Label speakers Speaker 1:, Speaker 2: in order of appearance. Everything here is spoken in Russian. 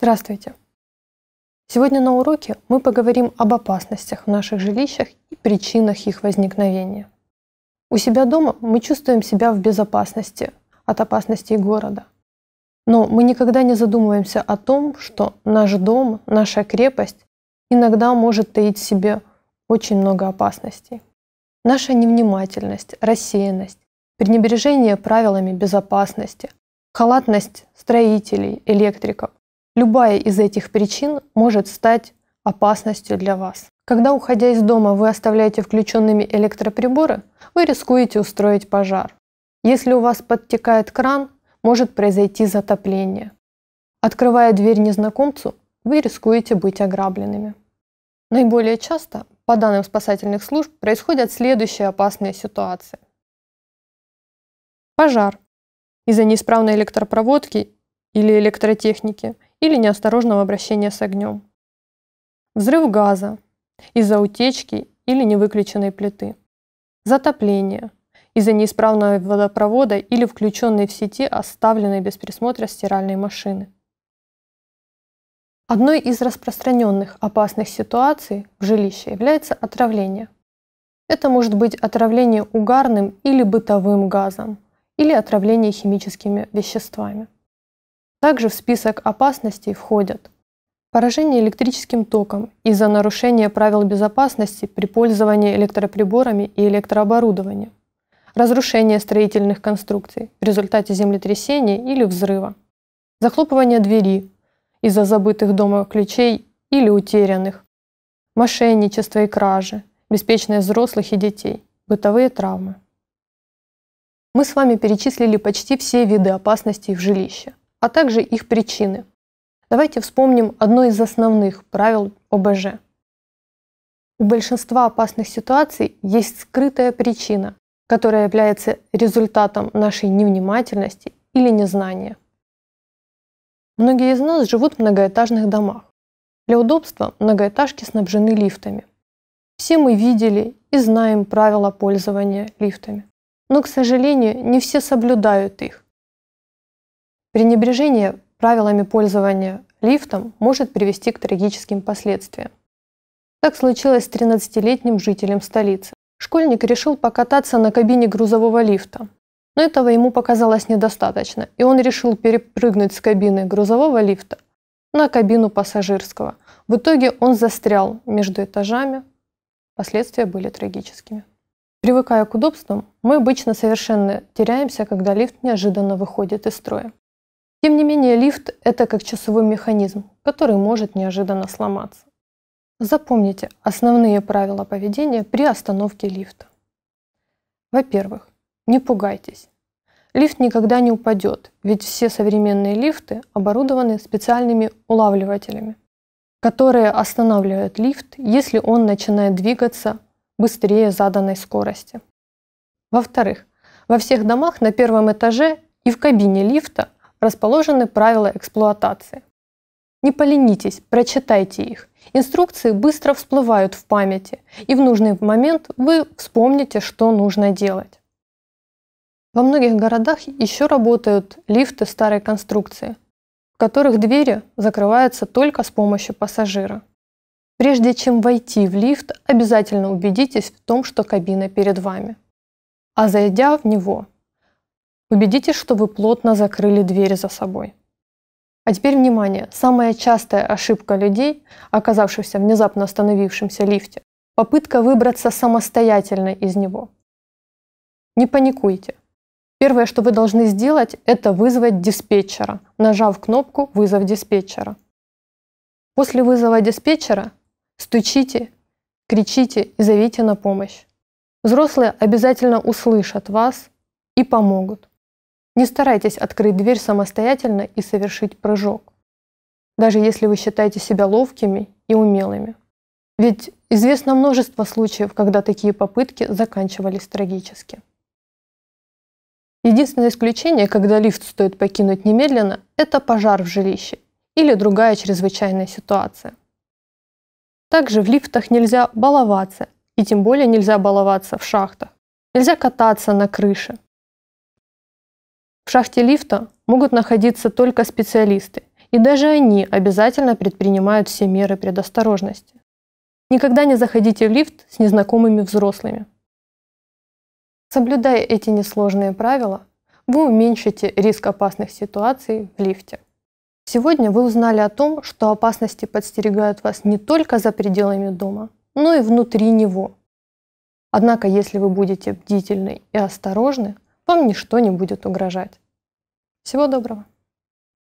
Speaker 1: Здравствуйте! Сегодня на уроке мы поговорим об опасностях в наших жилищах и причинах их возникновения. У себя дома мы чувствуем себя в безопасности от опасностей города. Но мы никогда не задумываемся о том, что наш дом, наша крепость иногда может таить в себе очень много опасностей. Наша невнимательность, рассеянность, пренебрежение правилами безопасности, халатность строителей, электриков, Любая из этих причин может стать опасностью для вас. Когда, уходя из дома, вы оставляете включенными электроприборы, вы рискуете устроить пожар. Если у вас подтекает кран, может произойти затопление. Открывая дверь незнакомцу, вы рискуете быть ограбленными. Наиболее часто, по данным спасательных служб, происходят следующие опасные ситуации. Пожар из-за неисправной электропроводки или электротехники – или неосторожного обращения с огнем. Взрыв газа из-за утечки или невыключенной плиты. Затопление из-за неисправного водопровода или включенной в сети оставленной без присмотра стиральной машины. Одной из распространенных опасных ситуаций в жилище является отравление. Это может быть отравление угарным или бытовым газом, или отравление химическими веществами. Также в список опасностей входят поражение электрическим током из-за нарушения правил безопасности при пользовании электроприборами и электрооборудованием, разрушение строительных конструкций в результате землетрясения или взрыва, захлопывание двери из-за забытых дома ключей или утерянных, мошенничество и кражи, беспечность взрослых и детей, бытовые травмы. Мы с вами перечислили почти все виды опасностей в жилище – а также их причины. Давайте вспомним одно из основных правил ОБЖ. У большинства опасных ситуаций есть скрытая причина, которая является результатом нашей невнимательности или незнания. Многие из нас живут в многоэтажных домах. Для удобства многоэтажки снабжены лифтами. Все мы видели и знаем правила пользования лифтами. Но, к сожалению, не все соблюдают их. Пренебрежение правилами пользования лифтом может привести к трагическим последствиям. Так случилось с 13-летним жителем столицы. Школьник решил покататься на кабине грузового лифта. Но этого ему показалось недостаточно, и он решил перепрыгнуть с кабины грузового лифта на кабину пассажирского. В итоге он застрял между этажами. Последствия были трагическими. Привыкая к удобствам, мы обычно совершенно теряемся, когда лифт неожиданно выходит из строя. Тем не менее, лифт – это как часовой механизм, который может неожиданно сломаться. Запомните основные правила поведения при остановке лифта. Во-первых, не пугайтесь. Лифт никогда не упадет, ведь все современные лифты оборудованы специальными улавливателями, которые останавливают лифт, если он начинает двигаться быстрее заданной скорости. Во-вторых, во всех домах на первом этаже и в кабине лифта расположены правила эксплуатации. Не поленитесь, прочитайте их. Инструкции быстро всплывают в памяти, и в нужный момент вы вспомните, что нужно делать. Во многих городах еще работают лифты старой конструкции, в которых двери закрываются только с помощью пассажира. Прежде чем войти в лифт, обязательно убедитесь в том, что кабина перед вами. А зайдя в него, Убедитесь, что вы плотно закрыли двери за собой. А теперь внимание, самая частая ошибка людей, оказавшихся в внезапно остановившемся лифте, попытка выбраться самостоятельно из него. Не паникуйте. Первое, что вы должны сделать, это вызвать диспетчера, нажав кнопку «Вызов диспетчера». После вызова диспетчера стучите, кричите и зовите на помощь. Взрослые обязательно услышат вас и помогут. Не старайтесь открыть дверь самостоятельно и совершить прыжок, даже если вы считаете себя ловкими и умелыми. Ведь известно множество случаев, когда такие попытки заканчивались трагически. Единственное исключение, когда лифт стоит покинуть немедленно, это пожар в жилище или другая чрезвычайная ситуация. Также в лифтах нельзя баловаться, и тем более нельзя баловаться в шахтах. Нельзя кататься на крыше, в шахте лифта могут находиться только специалисты, и даже они обязательно предпринимают все меры предосторожности. Никогда не заходите в лифт с незнакомыми взрослыми. Соблюдая эти несложные правила, вы уменьшите риск опасных ситуаций в лифте. Сегодня вы узнали о том, что опасности подстерегают вас не только за пределами дома, но и внутри него. Однако, если вы будете бдительны и осторожны, вам ничто не будет угрожать. Всего доброго!